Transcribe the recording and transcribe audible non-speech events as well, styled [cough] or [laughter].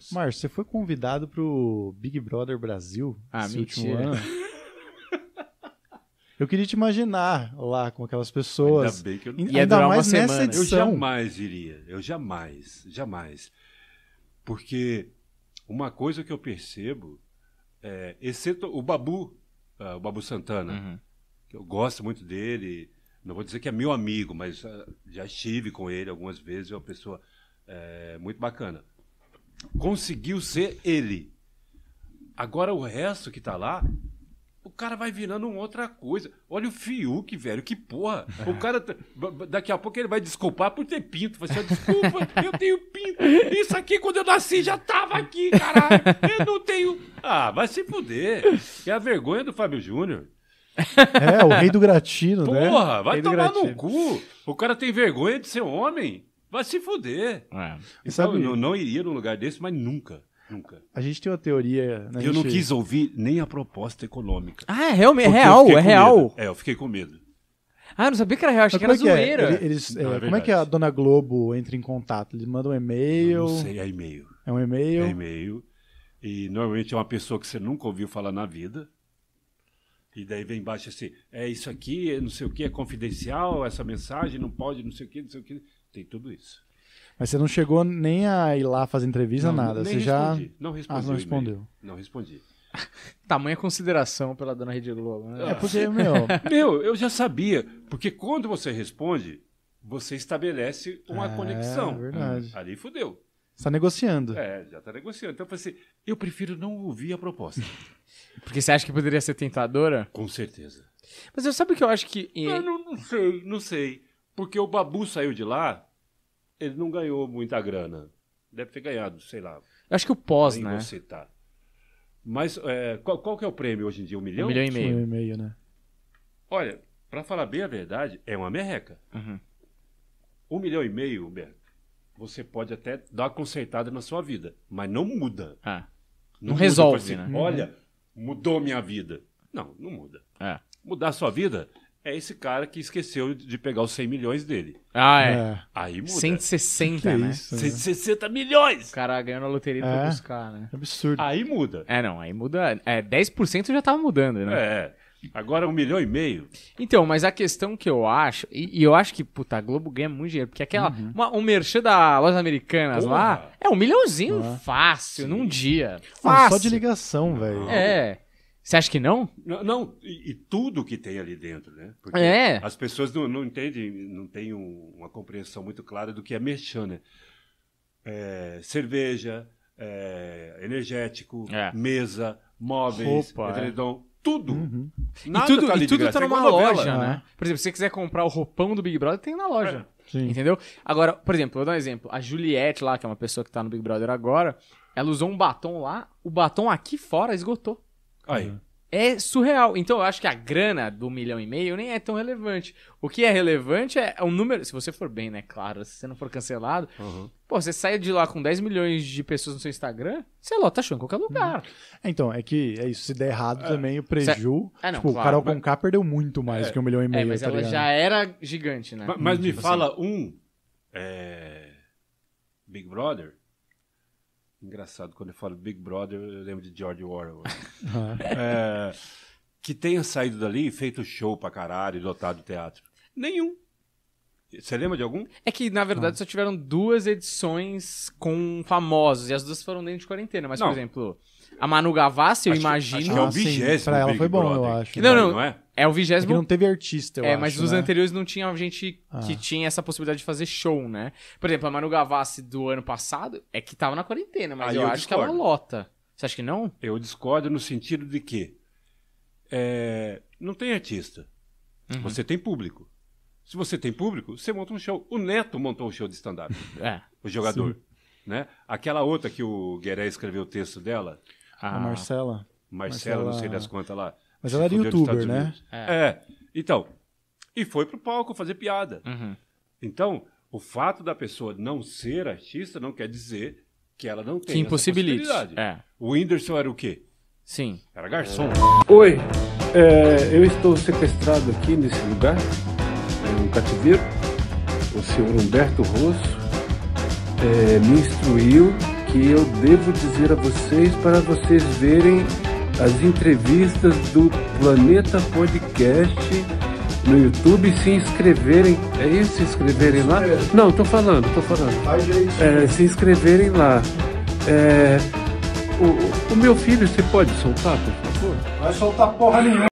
anos. Márcio, você foi convidado pro Big Brother Brasil ah, esse mentira. último ano. Eu queria te imaginar lá com aquelas pessoas. Ainda bem que eu não... Ia Ainda mais nessa semana. edição. Eu jamais iria. Eu jamais, jamais. Porque uma coisa que eu percebo, é, exceto o Babu, uh, o Babu Santana, uhum. que eu gosto muito dele. Não vou dizer que é meu amigo, mas é, já estive com ele algumas vezes. É uma pessoa é, muito bacana conseguiu ser ele. Agora o resto que tá lá, o cara vai virando uma outra coisa. Olha o Fiuk, velho, que porra. O cara, tá, daqui a pouco ele vai desculpar por ter pinto. Vai ser, desculpa, eu tenho pinto. Isso aqui, quando eu nasci, já tava aqui, caralho. Eu não tenho... Ah, vai se fuder. É a vergonha do Fábio Júnior. É, o rei do gratino, porra, né? Porra, vai tomar no cu. O cara tem vergonha de ser homem. Vai se fuder. É. Então, sabe, eu não iria num lugar desse, mas nunca. Nunca. A gente tem uma teoria. Né? Eu não quis ouvir nem a proposta econômica. Ah, é realmente é real, é real. É, eu fiquei com medo. Ah, eu não sabia que era real, achei que era zoeira. É que é? Eles, não, ah, é, é, como é que a Dona Globo entra em contato? Eles mandam um e-mail. Não, não sei, é e-mail. É um e-mail. É e-mail. E normalmente é uma pessoa que você nunca ouviu falar na vida. E daí vem embaixo assim, é isso aqui, é não sei o que, é confidencial, essa mensagem, não pode, não sei o que, não sei o que. Tem tudo isso. Mas você não chegou nem a ir lá fazer entrevista, não, nada. você respondi. já. Não respondi. Ah, não respondeu. Não respondi. [laughs] Tamanha consideração pela dona Rede Globo, né? É, porque, meu. [laughs] meu, eu já sabia. Porque quando você responde, você estabelece uma é, conexão. É verdade. Hum, ali fudeu. Você tá negociando. É, já está negociando. Então eu falei assim, eu prefiro não ouvir a proposta. [laughs] porque você acha que poderia ser tentadora? Com certeza. Mas eu sabe o que eu acho que. Eh, eu não, não sei, não sei. Porque o Babu saiu de lá, ele não ganhou muita grana. Deve ter ganhado, sei lá. Acho que o pós, né? Você tá. Mas é, qual, qual, que é o prêmio hoje em dia? Um milhão? Um milhão e meio. Um milhão e meio, né? Olha, para falar bem a verdade, é uma merreca. Uhum. Um milhão e meio, Humberto, você pode até dar uma consertada na sua vida, mas não muda. Ah. Não, não muda resolve, né? Uhum. Olha, mudou minha vida. Não, não muda. É. Mudar a sua vida é esse cara que esqueceu de pegar os 100 milhões dele. Ah, é. é. Aí muda. 160, que né? Isso, 160 né? milhões! O cara ganhou na loteria é. pra buscar, né? Absurdo. Aí muda. É, não, aí muda. É, 10% já tava mudando, né? É. Agora um milhão e meio. Então, mas a questão que eu acho, e, e eu acho que, puta, a Globo ganha muito dinheiro, porque aquela, uhum. uma, um merchan da loja Americanas Porra. lá, é um milhãozinho ah. fácil, Sim. num dia. Fácil. só de ligação, velho. É. Você acha que não? Não, não. E, e, tudo que tem ali dentro, né? Porque é. as pessoas não, não entendem, não têm um, uma compreensão muito clara do que é merchan, né? É, cerveja, é, energético, é. mesa, móveis, Roupa, é. edredom, tudo. Uhum. e tudo tá, e tudo tá é numa loja, né? É. Por exemplo, se você quiser comprar o roupão do Big Brother, tem na loja. Entendeu? Agora, por exemplo, vou dar um exemplo. A Juliette lá, que é uma pessoa que tá no Big Brother agora, ela usou um batom lá, o batom aqui fora esgotou. Aí. É surreal. Então eu acho que a grana do milhão e meio nem é tão relevante. O que é relevante é o número. Se você for bem, né? Claro, se você não for cancelado. Uhum. Pô, você sai de lá com 10 milhões de pessoas no seu Instagram, você lota show em qualquer lugar. Uhum. É, então, é que é isso. Se der errado é. também, o preju. É, não, tipo, claro, o Carol Conká mas... perdeu muito mais é. que um milhão e é, meio. É, mas tá ela ligado? já era gigante, né? Mas, mas hum, me tipo fala assim. um. Big Brother Engraçado, quando eu falo Big Brother, eu lembro de George Orwell. [laughs] é, que tenha saído dali e feito show pra caralho lotado teatro. Nenhum. Você lembra de algum? É que, na verdade, ah. só tiveram duas edições com famosos, e as duas foram dentro de quarentena. Mas, não. por exemplo, a Manu Gavassi, eu acho, imagino. Acho que é o ah, vigésimo. pra ela foi bom, Brother. eu acho. Não, não, não é? É o vigésimo. É não teve artista, eu é, acho. É, mas os né? anteriores não tinha gente ah. que tinha essa possibilidade de fazer show, né? Por exemplo, a Manu Gavassi do ano passado é que tava na quarentena, mas eu, eu, acho que é uma lota. Você acha que não? Eu discordo no sentido de que é, não tem artista. Uhum. Você tem público. Se você tem público, você monta um show. O Neto montou um show de stand-up. [laughs] É. O jogador. Né? Aquela outra que o Guerreiro escreveu o texto dela. A, a Marcela. Marcela, não sei das quantas lá. Mas ela era youtuber, né? É. é. Então, e foi pro palco fazer piada. Uhum. Então, o fato da pessoa não ser artista não quer dizer que ela não tem que possibilidade. É. O Whindersson era o quê? Sim. Era garçom. Oi, é, eu estou sequestrado aqui nesse lugar no é cativeiro, o senhor Humberto Rosso é, me instruiu que eu devo dizer a vocês para vocês verem as entrevistas do Planeta Podcast no YouTube e se inscreverem. É isso? Se inscreverem lá? Não, tô falando, tô falando. É, se inscreverem lá. É, o, o meu filho, você pode soltar, por favor? Vai soltar porra nenhuma.